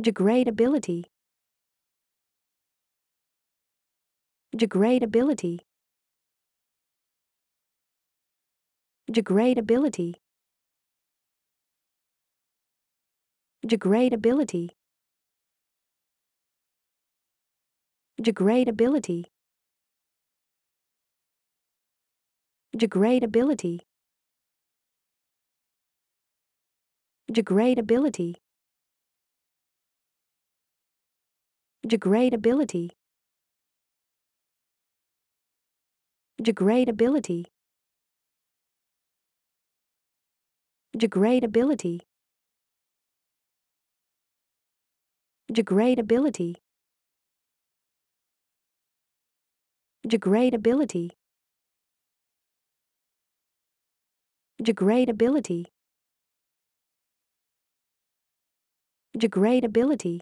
degradability degradability degradability degradability degradability degradability degradability degradability degradability degradability degradability degradability degradability degradability